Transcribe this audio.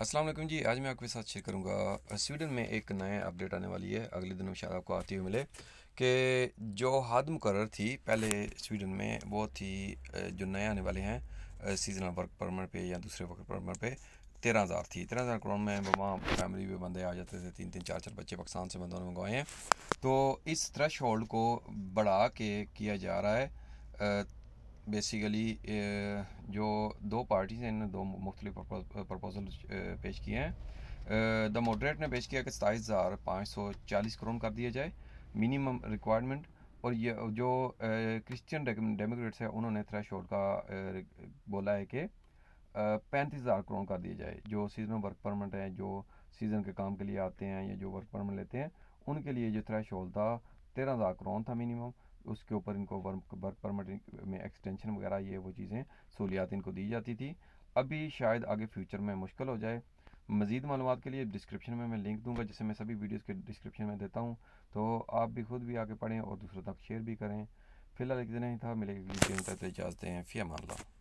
अस्सलाम वालेकुम जी आज मैं आपके साथ शेयर करूंगा स्वीडन में एक नए अपडेट आने वाली है अगले दिनों शायद आपको आती हुई मिले कि जो हद मुकर थी पहले स्वीडन में वो थी जो नए आने वाले हैं सीजनल वर्क परमिट पे या दूसरे वर्क परमिट पे तेरह हज़ार थी तेरह हज़ार करोड़ में वहाँ फैमिली में बंदे आ जाते थे तीन तीन चार चार बच्चे पाकिस्तान से बंदों ने मंगवाए हैं तो इस थ्रेश होल्ड को बढ़ा के किया जा रहा है बेसिकली uh, जो दो पार्टीज़ हैं इन्होंने दो मुख्तलि प्रपोजल uh, पेश किए हैं द uh, मॉडरेट ने पेश किया कि सताईस हज़ार पाँच सौ चालीस करोड़ कर दिया जाए मिनिमम रिक्वायरमेंट और ये जो क्रिश्चियन डेमोक्रेट्स हैं उन्होंने थ्रेश का बोला है कि पैंतीस हज़ार करोड़ कर दिया जाए जो सीजनल वर्क परमिट हैं जो सीज़न के काम के लिए आते हैं या जो वर्क परमिट लेते हैं उनके लिए जो थ्रेश था तेरह हज़ार करोड़ था मिनिमम उसके ऊपर इनको वर्क वर्क परमिट में एक्सटेंशन वगैरह ये वो चीज़ें सहूलियात इनको दी जाती थी अभी शायद आगे फ्यूचर में मुश्किल हो जाए मज़ीद मालूम के लिए डिस्क्रिप्शन में मैं लिंक दूंगा जिसे मैं सभी वीडियोस के डिस्क्रिप्शन में देता हूँ तो आप भी खुद भी आके पढ़ें और दूसरों तक शेयर भी करें फिलहाल एक दिन ही था मिलेगी इजाज़तें हैं फ़िया माल्ला